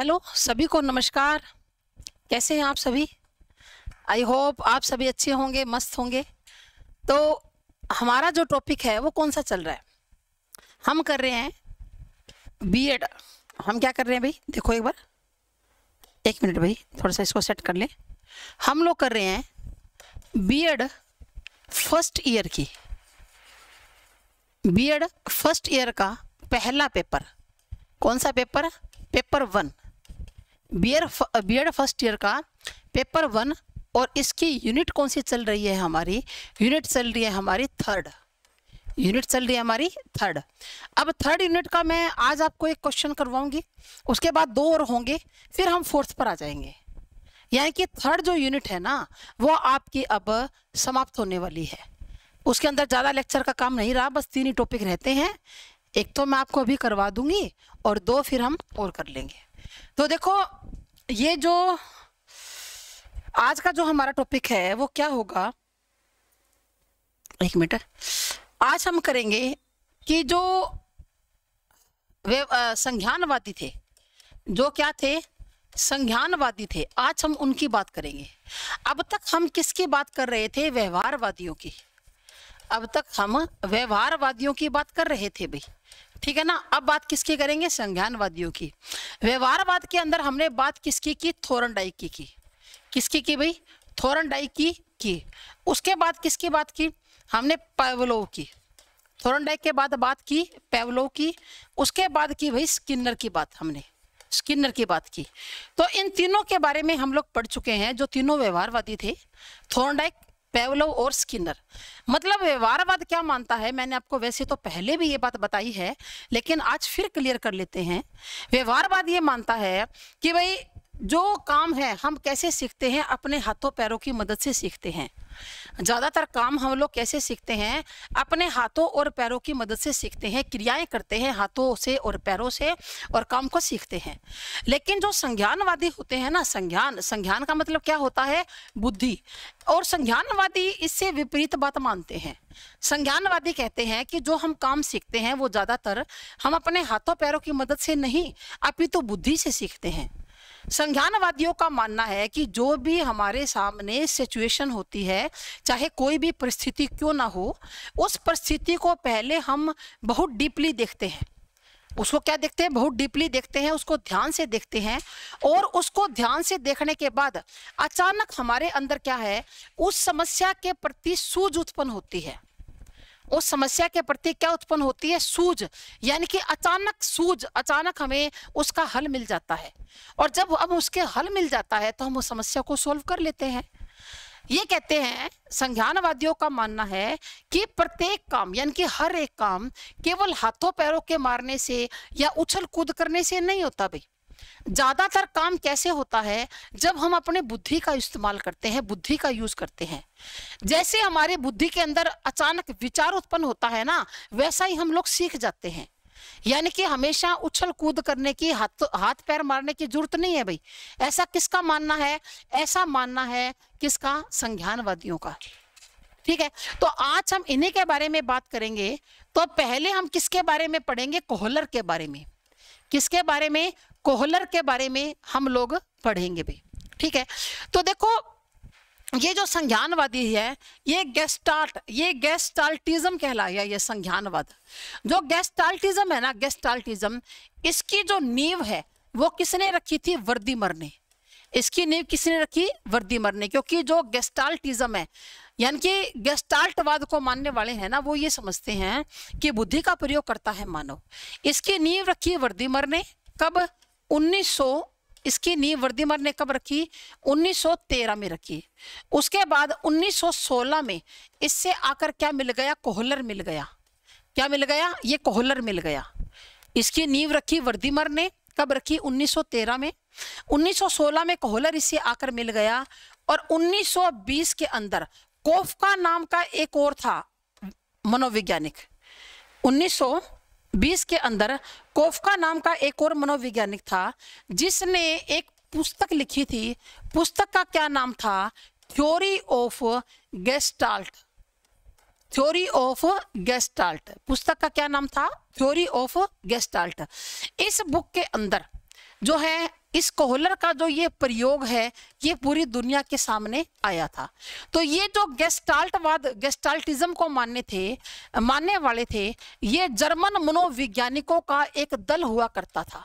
hello सभी को नमस्कार कैसे हैं आप सभी आई होप आप सभी अच्छे होंगे मस्त होंगे तो हमारा जो टॉपिक है वो कौन सा चल रहा है हम कर रहे हैं बीएड हम क्या कर रहे हैं भाई देखो एक बार एक मिनट भाई थोड़ा सा इसको सेट कर लें हम लोग कर रहे हैं बीएड फर्स्ट ईयर की बीएड फर्स्ट ईयर का पहला पेपर कौन सा paper paper one B Ed first year का पेपर वन और इसकी यूनिट कौन सी चल रही है हमारी यूनिट चल रही है हमारी थर्ड यूनिट चल रही है हमारी थर्ड अब थर्ड यूनिट का मैं आज आपको एक क्वेश्चन करवाऊंगी उसके बाद दो और होंगे फिर हम फोर्थ पर आ जाएंगे यानी कि थर्ड जो यूनिट है ना वो आपकी अब समाप्त होने वाली है उसके अंदर ज़्यादा लेक्चर का काम नहीं रहा बस तीन ही टॉपिक रहते हैं एक तो मैं आपको अभी करवा दूंगी और दो फिर हम और कर लेंगे तो देखो ये जो आज का जो हमारा टॉपिक है वो क्या होगा एक मिनट आज हम करेंगे कि जो संज्ञानवादी थे जो क्या थे संज्ञानवादी थे आज हम उनकी बात करेंगे अब तक हम किसकी बात कर रहे थे व्यवहारवादियों की अब तक हम व्यवहारवादियों की बात कर रहे थे भाई ठीक है ना अब बात किसकी करेंगे संज्ञानवादियों की व्यवहारवाद के अंदर हमने बात किसकी की थोरन डाइक की की किसकी की भाई थोरन डाइक की की उसके बाद किसकी बात की हमने पैवलोव की थोरन डाइक के बाद बात की पैवलोव की उसके बाद की भाई स्किन्नर की बात हमने स्किनर की बात की तो इन तीनों के बारे में हम लोग पढ़ चुके हैं जो तीनों व्यवहारवादी थे थोरन डाइक पेवलो और स्किनर मतलब व्यवहारवाद क्या मानता है मैंने आपको वैसे तो पहले भी ये बात बताई है लेकिन आज फिर क्लियर कर लेते हैं व्यवहारवाद ये मानता है कि भाई जो काम है हम कैसे सीखते हैं अपने हाथों पैरों की मदद से सीखते हैं ज़्यादातर काम हम लोग कैसे सीखते हैं अपने हाथों और पैरों की मदद से सीखते हैं क्रियाएं करते हैं हाथों से और पैरों से और काम को सीखते हैं लेकिन जो संज्ञानवादी होते हैं ना संज्ञान संज्ञान का मतलब क्या होता है बुद्धि और संज्ञानवादी इससे विपरीत बात मानते हैं संज्ञानवादी कहते हैं कि जो हम काम सीखते हैं वो ज़्यादातर हम अपने हाथों पैरों की मदद से नहीं अपितु तो बुद्धि से सीखते हैं संज्ञानवादियों का मानना है कि जो भी हमारे सामने सिचुएशन होती है चाहे कोई भी परिस्थिति क्यों ना हो उस परिस्थिति को पहले हम बहुत डीपली देखते हैं उसको क्या देखते हैं बहुत डीपली देखते हैं उसको ध्यान से देखते हैं और उसको ध्यान से देखने के बाद अचानक हमारे अंदर क्या है उस समस्या के प्रति सूझ उत्पन्न होती है उस समस्या के प्रति क्या उत्पन्न होती है सूझ यानी कि अचानक सूझ अचानक हमें उसका हल मिल जाता है और जब अब उसके हल मिल जाता है तो हम उस समस्या को सोल्व कर लेते हैं ये कहते हैं संज्ञानवादियों का मानना है कि प्रत्येक काम यानी कि हर एक काम केवल हाथों पैरों के मारने से या उछल कूद करने से नहीं होता भाई ज़्यादातर काम कैसे होता है जब हम अपने बुद्धि का इस्तेमाल करते हैं बुद्धि का यूज़ करते हैं जैसे हमारे बुद्धि के अंदर अचानक विचार उत्पन्न होता है ना वैसा ही हम लोग सीख जाते हैं यानी कि हमेशा उछल कूद करने की हाथ हाथ पैर मारने की जरूरत नहीं है भाई ऐसा किसका मानना है ऐसा मानना है किसका संज्ञानवादियों का ठीक है तो आज हम इन्हीं के बारे में बात करेंगे तो पहले हम किसके बारे में पढ़ेंगे कोहलर के बारे में किसके बारे में कोहलर के बारे में हम लोग पढ़ेंगे भी ठीक है तो देखो ये जो संज्ञानवादी है ये गेस्टाल्ट ये गेस्टाल्टिज्म कहलाया ये संज्ञानवाद जो गेस्टाल्टिज्म है ना गेस्टाल्टिज्म इसकी जो नींव है वो किसने रखी थी वर्दी मरने इसकी नींव किसने रखी वर्दी मरने क्योंकि जो गेस्टाल्टिज्म है यानी कि गेस्टाल्टवाद को मानने वाले हैं ना वो ये समझते हैं कि बुद्धि का प्रयोग करता है मानव इसकी नींव रखी वर्दी मरने कब 1900 इसकी नींव वर्धीमर ने कब रखी 1913 में रखी उसके बाद 1916 में इससे आकर क्या मिल गया कोहलर मिल गया क्या मिल गया ये कोहलर मिल गया इसकी नींव रखी वर्दीमर ने कब रखी 1913 में 1916 में कोहलर इसे आकर मिल गया और 1920 के अंदर कोफका नाम का एक और था मनोवैज्ञानिक बीस के अंदर कोफका नाम का एक और मनोवैज्ञानिक था जिसने एक पुस्तक लिखी थी पुस्तक का क्या नाम था theory of Gestalt theory of Gestalt पुस्तक का क्या नाम था थ्योरी ऑफ गेस्टाल्ट इस बुक के अंदर जो है इस कोहलर का जो ये प्रयोग है ये पूरी दुनिया के सामने आया था तो ये जो गेस्टाल्टवाद गेस्टाल्टिज्म को मानने थे मानने वाले थे ये जर्मन मनोवैज्ञानिकों का एक दल हुआ करता था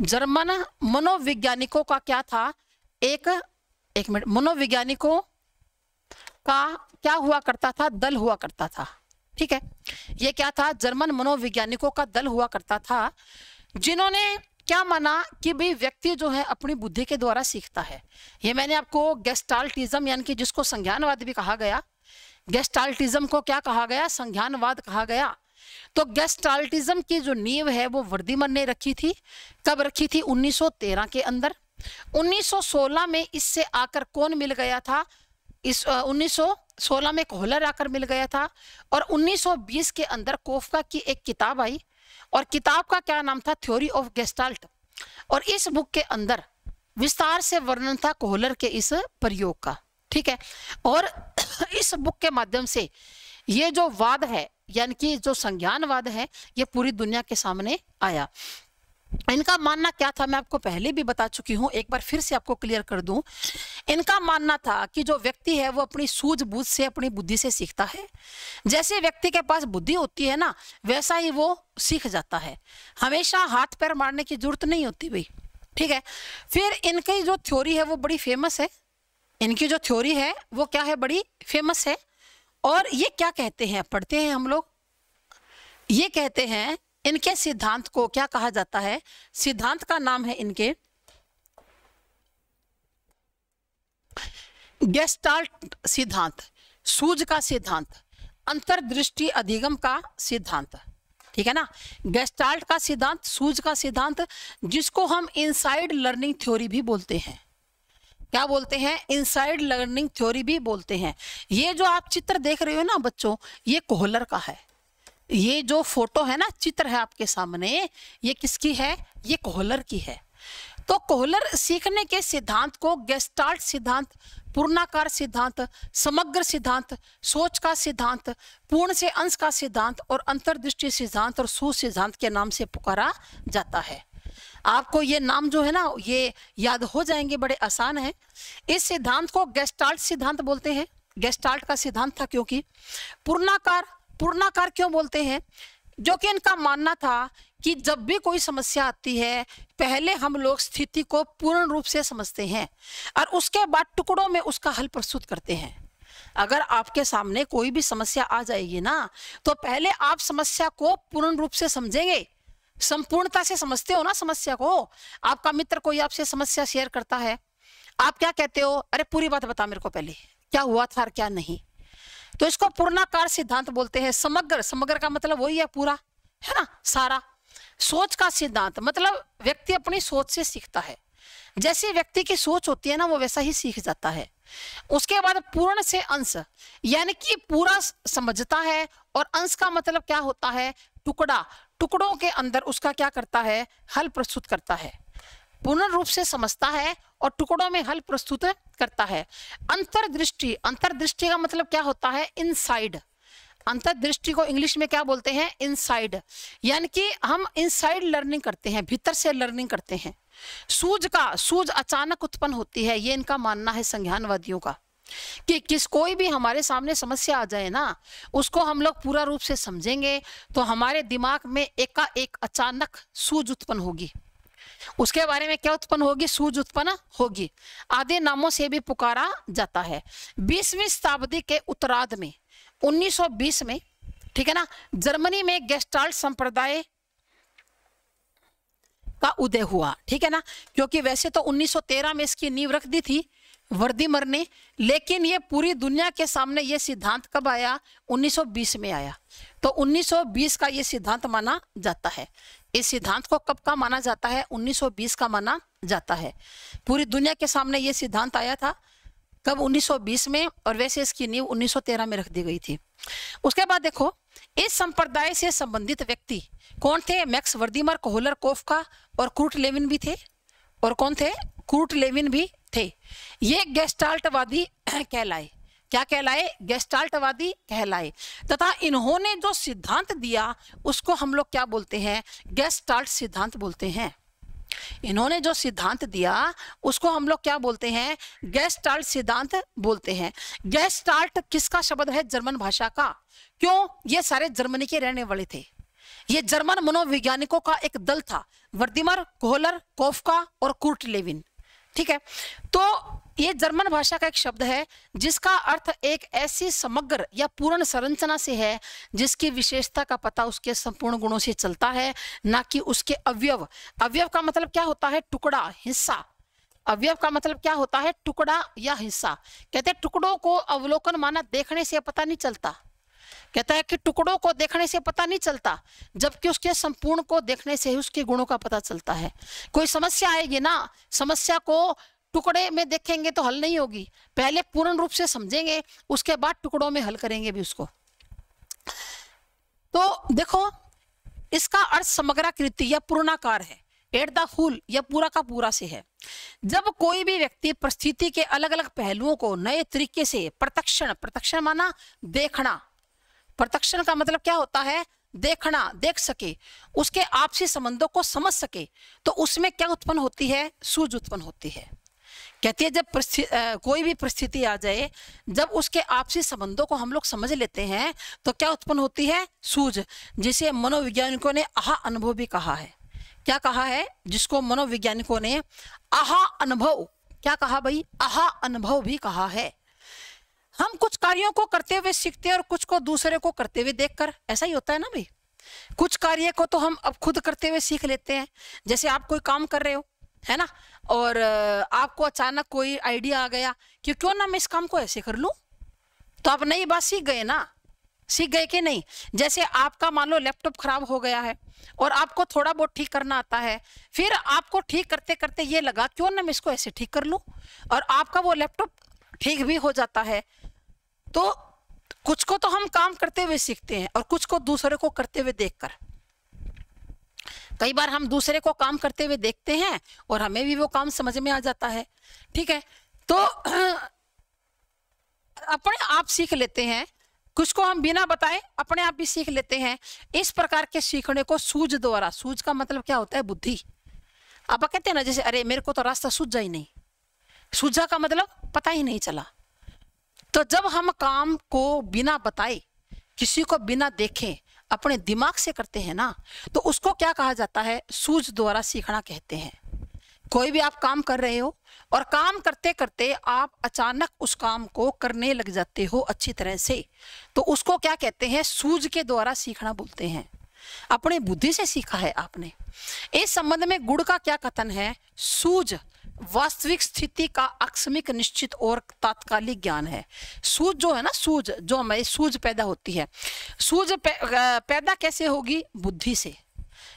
जर्मन मनोवैज्ञानिकों का क्या था एक एक मिनट मनोवैज्ञानिकों का क्या हुआ करता था दल हुआ करता था ठीक है ये क्या था जर्मन मनोवैज्ञानिकों का दल हुआ करता था जिन्होंने क्या माना कि भाई व्यक्ति जो है अपनी बुद्धि के द्वारा सीखता है ये मैंने आपको गेस्टाल्टिज्म यानी कि जिसको संज्ञानवाद भी कहा गया गेस्टाल्टिज्म को क्या कहा गया संज्ञानवाद कहा गया तो गेस्टाल्टिज्म की जो नींव है वो वर्दीमन ने रखी थी कब रखी थी 1913 के अंदर 1916 में इससे आकर कौन मिल गया था इस उन्नीस में कोहलर आकर मिल गया था और उन्नीस के अंदर कोफका की एक किताब आई और किताब का क्या नाम था थ्योरी ऑफ गेस्टाल्ट और इस बुक के अंदर विस्तार से वर्णन था कोहलर के इस प्रयोग का ठीक है और इस बुक के माध्यम से ये जो वाद है यानी कि जो संज्ञानवाद है ये पूरी दुनिया के सामने आया इनका मानना क्या था मैं आपको पहले भी बता चुकी हूँ एक बार फिर से आपको क्लियर कर दूं इनका मानना था कि जो व्यक्ति है वो अपनी सूझबूझ से अपनी बुद्धि से सीखता है जैसे व्यक्ति के पास बुद्धि होती है ना वैसा ही वो सीख जाता है हमेशा हाथ पैर मारने की जरूरत नहीं होती भाई ठीक है फिर इनकी जो थ्योरी है वो बड़ी फेमस है इनकी जो थ्योरी है वो क्या है बड़ी फेमस है और ये क्या कहते हैं पढ़ते हैं हम लोग ये कहते हैं इनके सिद्धांत को क्या कहा जाता है सिद्धांत का नाम है इनके गेस्टाल्ट सिद्धांत सूज का सिद्धांत अंतर्दृष्टि अधिगम का सिद्धांत ठीक है ना गेस्टाल्ट का सिद्धांत सूज का सिद्धांत जिसको हम इनसाइड लर्निंग थ्योरी भी बोलते हैं क्या बोलते हैं इनसाइड लर्निंग थ्योरी भी बोलते हैं ये जो आप चित्र देख रहे हो ना बच्चों ये कोहलर का है ये जो फोटो है ना चित्र है आपके सामने ये किसकी है ये कोहलर की है तो कोहलर सीखने के सिद्धांत को गेस्टाल्ट सिद्धांत पूर्णाकार सिद्धांत समग्र सिद्धांत सोच का सिद्धांत पूर्ण से अंश का सिद्धांत और अंतर्दृष्टि सिद्धांत और सुसिद्धांत सिद्धांत के नाम से पुकारा जाता है आपको ये नाम जो है ना ये याद हो जाएंगे बड़े आसान है इस सिद्धांत को गेस्टाल्ट सिद्धांत बोलते हैं गेस्टाल्ट का सिद्धांत था क्योंकि पूर्णाकार पूर्णाकार क्यों बोलते हैं जो कि इनका मानना था कि जब भी कोई समस्या आती है पहले हम लोग स्थिति को पूर्ण रूप से समझते हैं और उसके बाद टुकड़ों में उसका हल प्रस्तुत करते हैं अगर आपके सामने कोई भी समस्या आ जाएगी ना तो पहले आप समस्या को पूर्ण रूप से समझेंगे संपूर्णता से समझते हो ना समस्या को आपका मित्र कोई आपसे समस्या शेयर करता है आप क्या कहते हो अरे पूरी बात बता मेरे को पहले क्या हुआ था और क्या नहीं तो इसको पूर्णाकार सिद्धांत बोलते हैं समग्र समग्र का मतलब वही है पूरा है ना सारा सोच का सिद्धांत मतलब व्यक्ति अपनी सोच से सीखता है जैसी व्यक्ति की सोच होती है ना वो वैसा ही सीख जाता है उसके बाद पूर्ण से अंश यानी कि पूरा समझता है और अंश का मतलब क्या होता है टुकड़ा टुकड़ों के अंदर उसका क्या करता है हल प्रस्तुत करता है पूर्ण रूप से समझता है और टुकड़ों में हल प्रस्तुत करता है अंतर्दृष्टि अंतर्दृष्टि का मतलब क्या होता है इनसाइड अंतर्दृष्टि को इंग्लिश में क्या बोलते हैं इनसाइड यानी कि हम इनसाइड लर्निंग करते हैं भीतर से लर्निंग करते हैं सूझ का सूझ अचानक उत्पन्न होती है ये इनका मानना है संज्ञानवादियों का कि किस कोई भी हमारे सामने समस्या आ जाए ना उसको हम लोग पूरा रूप से समझेंगे तो हमारे दिमाग में एक अचानक सूझ उत्पन्न होगी उसके बारे में क्या उत्पन्न होगी सूझ उत्पन्न होगी आदि नामों से भी पुकारा जाता है बीसवीं शताब्दी के उत्तराध में 1920 में ठीक है ना जर्मनी में गेस्टाल्ट संप्रदाय का उदय हुआ ठीक है ना क्योंकि वैसे तो 1913 में इसकी नींव रख दी थी वर्दीमर ने लेकिन ये पूरी दुनिया के सामने ये सिद्धांत कब आया 1920 में आया तो 1920 का ये सिद्धांत माना जाता है इस सिद्धांत को कब का माना जाता है 1920 का माना जाता है पूरी दुनिया के सामने ये सिद्धांत आया था कब 1920 में और वैसे इसकी नींव 1913 में रख दी गई थी उसके बाद देखो इस संप्रदाय से संबंधित व्यक्ति कौन थे मैक्स वर्दीमर कोहलर कोफ का और क्रूट लेविन भी थे और कौन थे कुर्ट लेविन भी थे ये गेस्टाल्टवादी कहलाए क्या कहलाए गेस्टाल्टवादी कहलाए तथा इन्होंने जो सिद्धांत दिया उसको हम लोग क्या बोलते हैं गेस्टाल्ट सिद्धांत बोलते हैं इन्होंने जो सिद्धांत दिया उसको हम लोग क्या बोलते हैं गेस्टाल्ट सिद्धांत बोलते हैं गेस्टाल्ट किसका शब्द है जर्मन भाषा का क्यों ये सारे जर्मनी के रहने वाले थे ये जर्मन मनोवैज्ञानिकों का एक दल था वर्दिमर कोहलर कोफका और कुर्ट लेविन ठीक है तो ये जर्मन भाषा का एक शब्द है जिसका अर्थ एक ऐसी समग्र या पूर्ण संरचना से है जिसकी विशेषता का पता उसके संपूर्ण गुणों से चलता है ना कि उसके अवयव अवयव का मतलब क्या होता है टुकड़ा हिस्सा अवयव का मतलब क्या होता है टुकड़ा या हिस्सा कहते हैं टुकड़ों को अवलोकन माना देखने से पता नहीं चलता कहता है कि टुकड़ों को देखने से पता नहीं चलता जबकि उसके संपूर्ण को देखने से ही उसके गुणों का पता चलता है कोई समस्या आएगी ना समस्या को टुकड़े में देखेंगे तो हल नहीं होगी पहले पूर्ण रूप से समझेंगे उसके बाद टुकड़ों में हल करेंगे भी उसको तो देखो इसका अर्थ कृति या पूर्णाकार है एट द हुल या पूरा का पूरा से है जब कोई भी व्यक्ति परिस्थिति के अलग अलग पहलुओं को नए तरीके से प्रत्यक्षण प्रत्यक्षण माना देखना प्रत्यक्षण का मतलब क्या होता है देखना देख सके उसके आपसी संबंधों को समझ सके तो उसमें क्या उत्पन्न होती है सूझ उत्पन्न होती है कहती है जब कोई भी परिस्थिति आ जाए जब उसके आपसी संबंधों को हम लोग समझ लेते हैं तो क्या उत्पन्न होती है सूझ जिसे मनोवैज्ञानिकों ने आहा अनुभव भी कहा है क्या कहा है जिसको मनोवैज्ञानिकों ने आहा अनुभव क्या कहा भाई आहा अनुभव भी कहा है हम कुछ कार्यों को करते हुए सीखते हैं और कुछ को दूसरे को करते हुए देखकर ऐसा ही होता है ना भाई कुछ कार्य को तो हम अब खुद करते हुए सीख लेते हैं जैसे आप कोई काम कर रहे हो है ना और आपको अचानक कोई आइडिया आ गया कि क्यों ना मैं इस काम को ऐसे कर लूँ तो आप नई बात सीख गए ना सीख गए कि नहीं जैसे आपका मान लो लैपटॉप खराब हो गया है और आपको थोड़ा बहुत ठीक करना आता है फिर आपको ठीक करते करते ये लगा क्यों ना मैं इसको ऐसे ठीक कर लूँ और आपका वो लैपटॉप ठीक भी हो जाता है तो कुछ को तो हम काम करते हुए सीखते हैं और कुछ को दूसरे को करते हुए देखकर कई बार हम दूसरे को काम करते हुए देखते हैं और हमें भी वो काम समझ में आ जाता है ठीक है तो अपने आप सीख लेते हैं कुछ को हम बिना बताए अपने आप भी सीख लेते हैं इस प्रकार के सीखने को सूझ द्वारा सूझ का मतलब क्या होता है बुद्धि आप कहते हैं ना जैसे अरे मेरे को तो रास्ता सूझा ही नहीं सूझा का मतलब पता ही नहीं चला तो जब हम काम को बिना बताए किसी को बिना देखे अपने दिमाग से करते हैं ना तो उसको क्या कहा जाता है सूझ द्वारा सीखना कहते हैं कोई भी आप काम कर रहे हो और काम करते करते आप अचानक उस काम को करने लग जाते हो अच्छी तरह से तो उसको क्या कहते हैं सूझ के द्वारा सीखना बोलते हैं अपने बुद्धि से सीखा है आपने इस संबंध में गुड़ का क्या कथन है सूझ वास्तविक स्थिति का आकस्मिक निश्चित और तात्कालिक ज्ञान है सूझ जो है ना सूझ जो हमारी सूझ पैदा होती है सूझ पैदा कैसे होगी बुद्धि से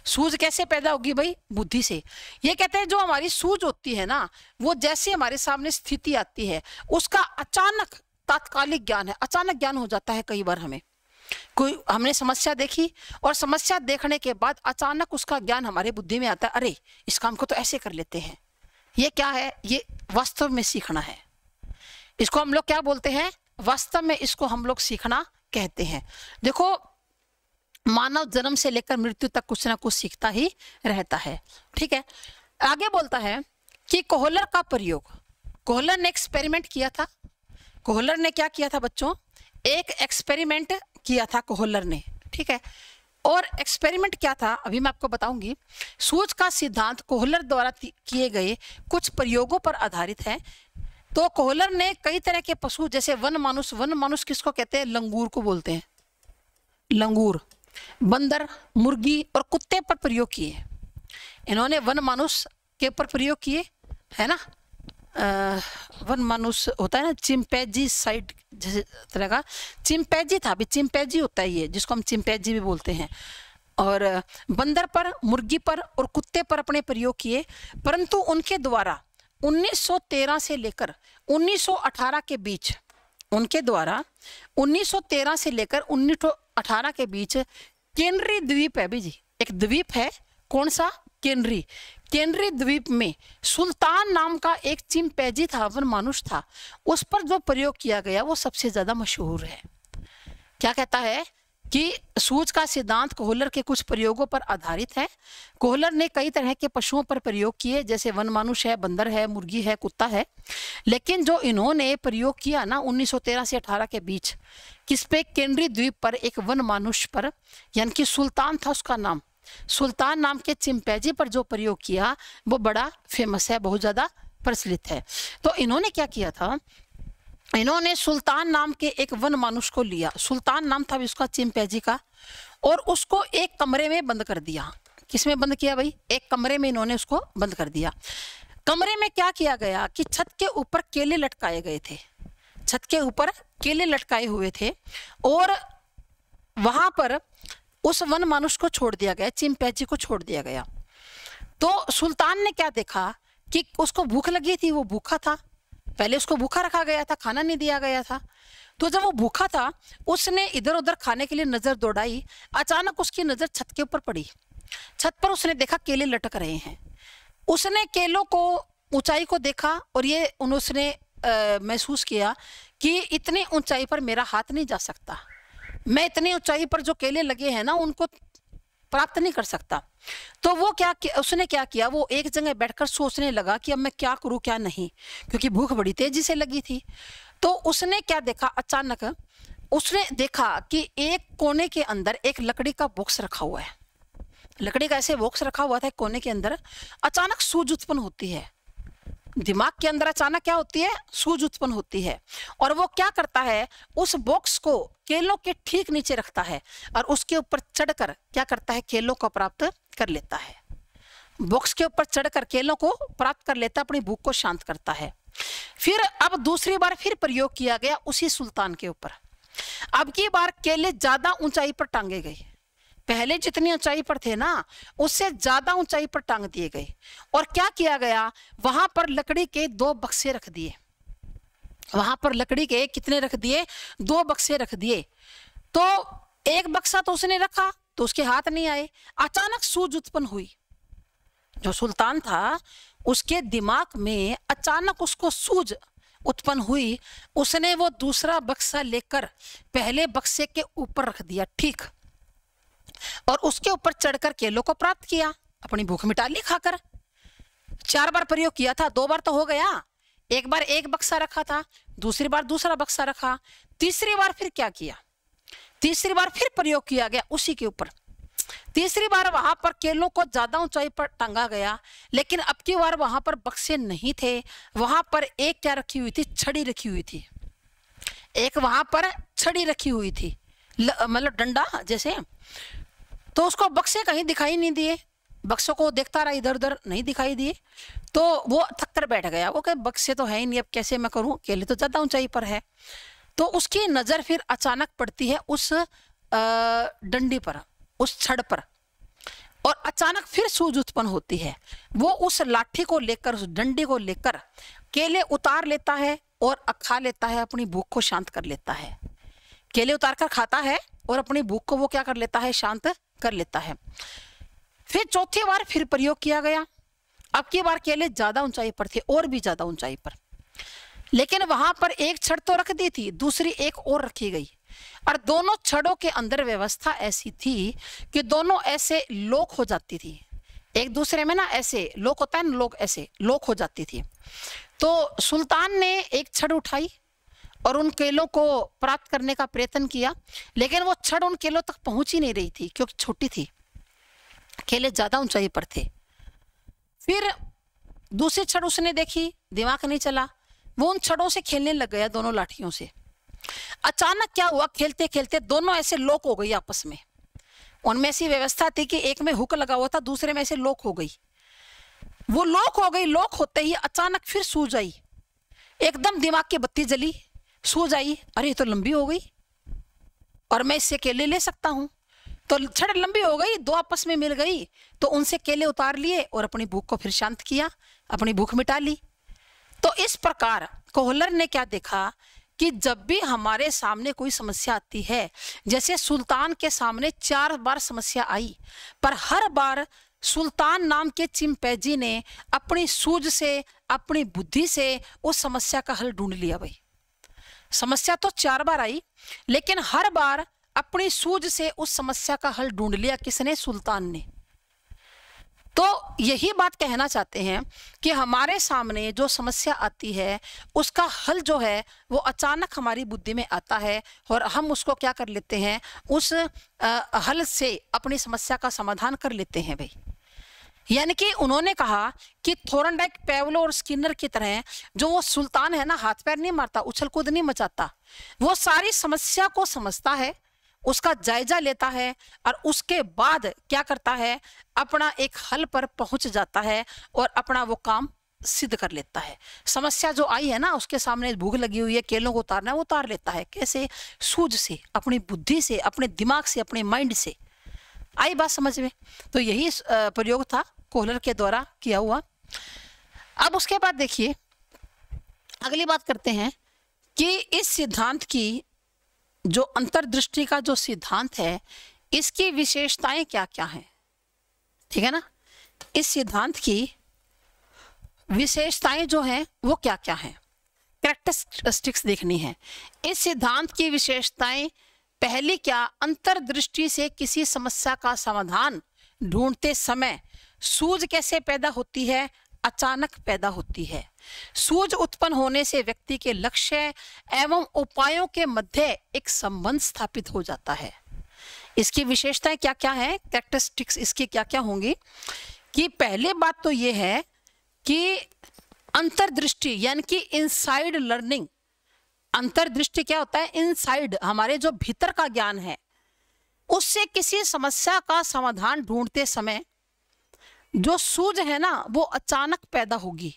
सूझ कैसे पैदा होगी भाई बुद्धि से ये कहते हैं जो हमारी सूझ होती है ना वो जैसे हमारे सामने स्थिति आती है उसका अचानक तात्कालिक ज्ञान है अचानक ज्ञान हो जाता है कई बार हमें कोई हमने समस्या देखी और समस्या देखने के बाद अचानक उसका ज्ञान हमारे बुद्धि में आता है अरे इस काम को तो ऐसे कर लेते हैं ये क्या है ये वास्तव में सीखना है इसको हम लोग क्या बोलते हैं वास्तव में इसको हम लोग सीखना कहते हैं देखो मानव जन्म से लेकर मृत्यु तक कुछ ना कुछ सीखता ही रहता है ठीक है आगे बोलता है कि कोहलर का प्रयोग कोहलर ने एक्सपेरिमेंट किया था कोहलर ने क्या किया था बच्चों एक एक्सपेरिमेंट किया था कोहलर ने ठीक है और एक्सपेरिमेंट क्या था अभी मैं आपको बताऊंगी सूच का सिद्धांत कोहलर द्वारा किए गए कुछ प्रयोगों पर आधारित है तो कोहलर ने कई तरह के पशु जैसे वन मानुष वन मानुष किसको कहते हैं लंगूर को बोलते हैं लंगूर बंदर मुर्गी और कुत्ते पर प्रयोग किए इन्होंने वन मानुष के ऊपर प्रयोग किए है ना वन मनुष्य होता है ना चिमपैजी साइड जैसे तरह का चिमपैजी था अभी चिमपैजी होता ही है जिसको हम चिमपैजी भी बोलते हैं और बंदर पर मुर्गी पर और कुत्ते पर अपने प्रयोग किए परंतु उनके द्वारा 1913 से लेकर 1918 के बीच उनके द्वारा 1913 से लेकर 1918 के बीच केनरी द्वीप है अभी जी एक द्वीप है कौन सा केनरी केनरी द्वीप में सुल्तान नाम का एक पैजी था वन मानुष था उस पर जो प्रयोग किया गया वो सबसे ज़्यादा मशहूर है क्या कहता है कि सूज का सिद्धांत कोहलर के कुछ प्रयोगों पर आधारित है कोहलर ने कई तरह के पशुओं पर प्रयोग किए जैसे वन मानुष है बंदर है मुर्गी है कुत्ता है लेकिन जो इन्होंने प्रयोग किया ना 1913 से 18 के बीच किस पे केंद्रीय द्वीप पर एक वन मानुष पर यानी कि सुल्तान था उसका नाम सुल्तान नाम के चिमपैजी पर जो प्रयोग किया वो बड़ा फेमस है बहुत ज़्यादा प्रचलित है तो इन्होंने क्या किया था इन्होंने सुल्तान नाम के एक वन मानुष को लिया सुल्तान नाम था भी उसका चिमपैजी का और उसको एक कमरे में बंद कर दिया किस में बंद किया भाई एक कमरे में इन्होंने उसको बंद कर दिया कमरे में क्या किया गया कि छत के ऊपर केले लटकाए गए थे छत के ऊपर केले लटकाए हुए थे और वहां पर उस वन मानुष को छोड़ दिया गया चिमपैची को छोड़ दिया गया तो सुल्तान ने क्या देखा कि उसको भूख लगी थी वो भूखा था पहले उसको भूखा रखा गया था खाना नहीं दिया गया था तो जब वो भूखा था उसने इधर उधर खाने के लिए नज़र दौड़ाई अचानक उसकी नज़र छत के ऊपर पड़ी छत पर उसने देखा केले लटक रहे हैं उसने केलों को ऊंचाई को देखा और ये उसने महसूस किया कि इतनी ऊंचाई पर मेरा हाथ नहीं जा सकता मैं इतनी ऊंचाई पर जो केले लगे हैं ना उनको प्राप्त नहीं कर सकता तो वो क्या उसने क्या किया वो एक जगह बैठकर सोचने लगा कि अब मैं क्या करूँ क्या नहीं क्योंकि भूख बड़ी तेजी से लगी थी तो उसने क्या देखा अचानक उसने देखा कि एक कोने के अंदर एक लकड़ी का बॉक्स रखा हुआ है लकड़ी का ऐसे बॉक्स रखा हुआ था कोने के अंदर अचानक सूज उत्पन्न होती है दिमाग के अंदर अचानक क्या होती है सूझ उत्पन्न होती है और वो क्या करता है उस बॉक्स को केलों के ठीक नीचे रखता है और उसके ऊपर चढ़कर क्या करता है केलों को प्राप्त कर लेता है बॉक्स के ऊपर चढ़कर केलों को प्राप्त कर लेता अपनी भूख को शांत करता है फिर अब दूसरी बार फिर प्रयोग किया गया उसी सुल्तान के ऊपर अब की बार केले ज्यादा ऊंचाई पर टांगे गए पहले जितनी ऊंचाई पर थे ना उससे ज्यादा ऊंचाई पर टांग दिए गए और क्या किया गया वहां पर लकड़ी के दो बक्से रख दिए वहां पर लकड़ी के कितने रख दिए दो बक्से रख दिए तो एक बक्सा तो उसने रखा तो उसके हाथ नहीं आए अचानक सूझ उत्पन्न हुई जो सुल्तान था उसके दिमाग में अचानक उसको सूझ उत्पन्न हुई उसने वो दूसरा बक्सा लेकर पहले बक्से के ऊपर रख दिया ठीक और उसके ऊपर चढ़कर केलों को प्राप्त किया अपनी भूख मिटा ली खाकर चार बार प्रयोग किया था दो बार तो हो गया एक बार एक बक्सा रखा था दूसरी बार दूसरा बक्सा रखा तीसरी बार फिर क्या किया तीसरी बार फिर प्रयोग किया गया उसी के ऊपर तीसरी बार वहां पर केलों को ज्यादा ऊंचाई पर टांगा गया लेकिन अब की बार वहां पर बक्से नहीं थे वहां पर एक क्या रखी हुई थी छड़ी रखी हुई थी एक वहां पर छड़ी रखी हुई थी मतलब डंडा जैसे तो उसको बक्से कहीं दिखाई नहीं दिए बक्सों को देखता रहा इधर उधर नहीं दिखाई दिए तो वो थक कर बैठ गया वो कह बक्से तो है ही नहीं अब कैसे मैं करूँ केले तो ज़्यादा ऊंचाई पर है तो उसकी नज़र फिर अचानक पड़ती है उस डंडी पर उस छड़ पर और अचानक फिर सूझ उत्पन्न होती है वो उस लाठी को लेकर उस डंडी को लेकर केले उतार लेता है और खा लेता है अपनी भूख को शांत कर लेता है केले उतार कर खाता है और अपनी भूख को वो क्या कर लेता है शांत कर लेता है फिर चौथी बार फिर प्रयोग किया गया अब की बार केले ज़्यादा ऊंचाई पर थे और भी ज़्यादा ऊंचाई पर लेकिन वहां पर एक छड़ तो रख दी थी दूसरी एक और रखी गई और दोनों छड़ों के अंदर व्यवस्था ऐसी थी कि दोनों ऐसे लोक हो जाती थी एक दूसरे में ना ऐसे लोक होता है ना लोक ऐसे लोक हो जाती थी तो सुल्तान ने एक छड़ उठाई और उन केलों को प्राप्त करने का प्रयत्न किया लेकिन वो छड़ उन केलों तक पहुंच ही नहीं रही थी क्योंकि छोटी थी केले ज़्यादा ऊंचाई पर थे फिर दूसरी छड़ उसने देखी दिमाग नहीं चला वो उन छड़ों से खेलने लग गया दोनों लाठियों से अचानक क्या हुआ खेलते खेलते दोनों ऐसे लोक हो गई आपस में उनमें ऐसी व्यवस्था थी कि एक में हुक लगा हुआ था दूसरे में ऐसे लोक हो गई वो लोक हो गई लोक होते ही अचानक फिर सूझ आई एकदम दिमाग की बत्ती जली सो जाइए अरे तो लंबी हो गई और मैं इससे केले ले सकता हूँ तो छड़ लंबी हो गई दो आपस में मिल गई तो उनसे केले उतार लिए और अपनी भूख को फिर शांत किया अपनी भूख मिटा ली तो इस प्रकार कोहलर ने क्या देखा कि जब भी हमारे सामने कोई समस्या आती है जैसे सुल्तान के सामने चार बार समस्या आई पर हर बार सुल्तान नाम के चिमपैजी ने अपनी सूझ से अपनी बुद्धि से उस समस्या का हल ढूंढ लिया भाई समस्या तो चार बार आई लेकिन हर बार अपनी सूझ से उस समस्या का हल ढूंढ लिया किसने सुल्तान ने तो यही बात कहना चाहते हैं कि हमारे सामने जो समस्या आती है उसका हल जो है वो अचानक हमारी बुद्धि में आता है और हम उसको क्या कर लेते हैं उस आ, हल से अपनी समस्या का समाधान कर लेते हैं भाई यानी कि उन्होंने कहा कि थोरनडाइक पेवलो और स्किनर की तरह जो वो सुल्तान है ना हाथ पैर नहीं मारता उछल कूद नहीं मचाता वो सारी समस्या को समझता है उसका जायजा लेता है और उसके बाद क्या करता है अपना एक हल पर पहुंच जाता है और अपना वो काम सिद्ध कर लेता है समस्या जो आई है ना उसके सामने भूख लगी हुई है केलों को उतारना है वो उतार लेता है कैसे सूझ से अपनी बुद्धि से अपने दिमाग से अपने माइंड से आई बात समझ में तो यही प्रयोग था कोहलर के द्वारा किया हुआ अब उसके बाद देखिए अगली बात करते हैं कि इस सिद्धांत की जो अंतर्दृष्टि का जो सिद्धांत है इसकी विशेषताएं क्या क्या हैं ठीक है ना इस सिद्धांत की विशेषताएं जो हैं वो क्या क्या हैं करेक्टरिस्टिक्स देखनी है इस सिद्धांत की विशेषताएं पहली क्या अंतर्दृष्टि से किसी समस्या का समाधान ढूंढते समय सूझ कैसे पैदा होती है अचानक पैदा होती है सूझ उत्पन्न होने से व्यक्ति के लक्ष्य एवं उपायों के मध्य एक संबंध स्थापित हो जाता है इसकी विशेषताएं क्या क्या है कैरेक्टरिस्टिक्स इसकी क्या क्या होंगी कि पहले बात तो ये है कि अंतर्दृष्टि यानी कि इनसाइड लर्निंग अंतर्दृष्टि क्या होता है इनसाइड हमारे जो भीतर का ज्ञान है उससे किसी समस्या का समाधान ढूंढते समय जो सूझ है ना वो अचानक पैदा होगी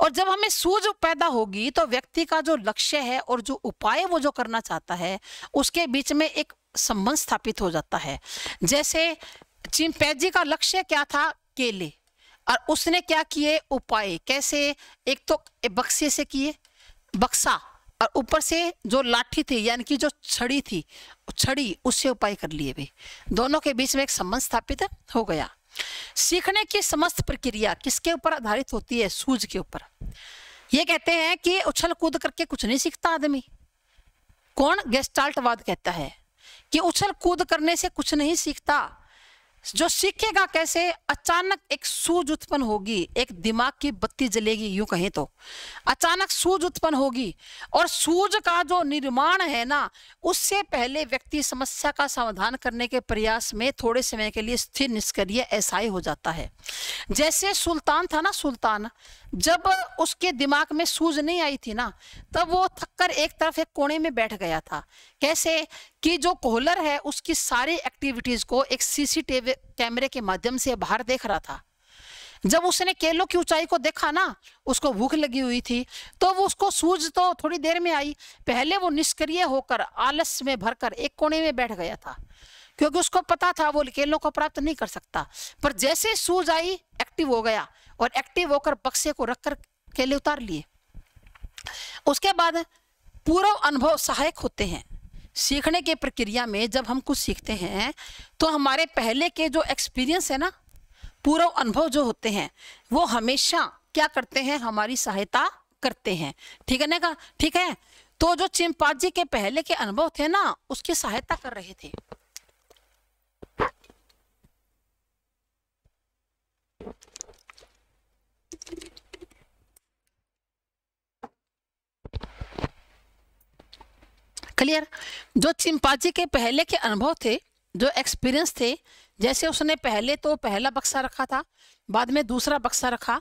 और जब हमें सूझ पैदा होगी तो व्यक्ति का जो लक्ष्य है और जो उपाय वो जो करना चाहता है उसके बीच में एक संबंध स्थापित हो जाता है जैसे चिंपैजी का लक्ष्य क्या था केले और उसने क्या किए उपाय कैसे एक तो बक्से से किए बक्सा और ऊपर से जो लाठी थी यानी कि जो छड़ी थी छड़ी उससे उपाय कर लिए भी दोनों के बीच में एक संबंध स्थापित हो गया सीखने की समस्त प्रक्रिया किसके ऊपर आधारित होती है सूझ के ऊपर ये कहते हैं कि उछल कूद करके कुछ नहीं सीखता आदमी कौन गेस्टाल्टवाद कहता है कि उछल कूद करने से कुछ नहीं सीखता जो सीखेगा कैसे अचानक एक सूझ उत्पन्न होगी एक दिमाग की बत्ती जलेगी यूं कहें तो अचानक सूझ उत्पन्न होगी और सूझ का जो निर्माण है ना उससे पहले व्यक्ति समस्या का समाधान करने के प्रयास में थोड़े समय के लिए स्थिर निष्क्रिय ऐसा ही हो जाता है जैसे सुल्तान था ना सुल्तान जब उसके दिमाग में सूझ नहीं आई थी ना तब वो थककर एक तरफ एक कोने में बैठ गया था कैसे कि जो कोहलर है उसकी सारी एक्टिविटीज़ को एक सीसीटीवी कैमरे के माध्यम से बाहर देख रहा था जब उसने केलो की ऊंचाई को देखा ना उसको भूख लगी हुई थी तो वो उसको सूझ तो थोड़ी देर में आई पहले वो निष्क्रिय होकर आलस में भरकर एक कोने में बैठ गया था क्योंकि उसको पता था वो केलो को प्राप्त नहीं कर सकता पर जैसे सूझ आई एक्टिव हो गया और एक्टिव होकर बक्से को रखकर केले उतार लिए उसके बाद पूर्व अनुभव सहायक होते हैं सीखने के प्रक्रिया में जब हम कुछ सीखते हैं तो हमारे पहले के जो एक्सपीरियंस है ना पूर्व अनुभव जो होते हैं वो हमेशा क्या करते हैं हमारी सहायता करते हैं ठीक है ना का ठीक है तो जो चिंपाजी के पहले के अनुभव थे ना उसकी सहायता कर रहे थे क्लियर जो चिंपाजी के पहले के अनुभव थे जो एक्सपीरियंस थे जैसे उसने पहले तो पहला बक्सा रखा था बाद में दूसरा बक्सा रखा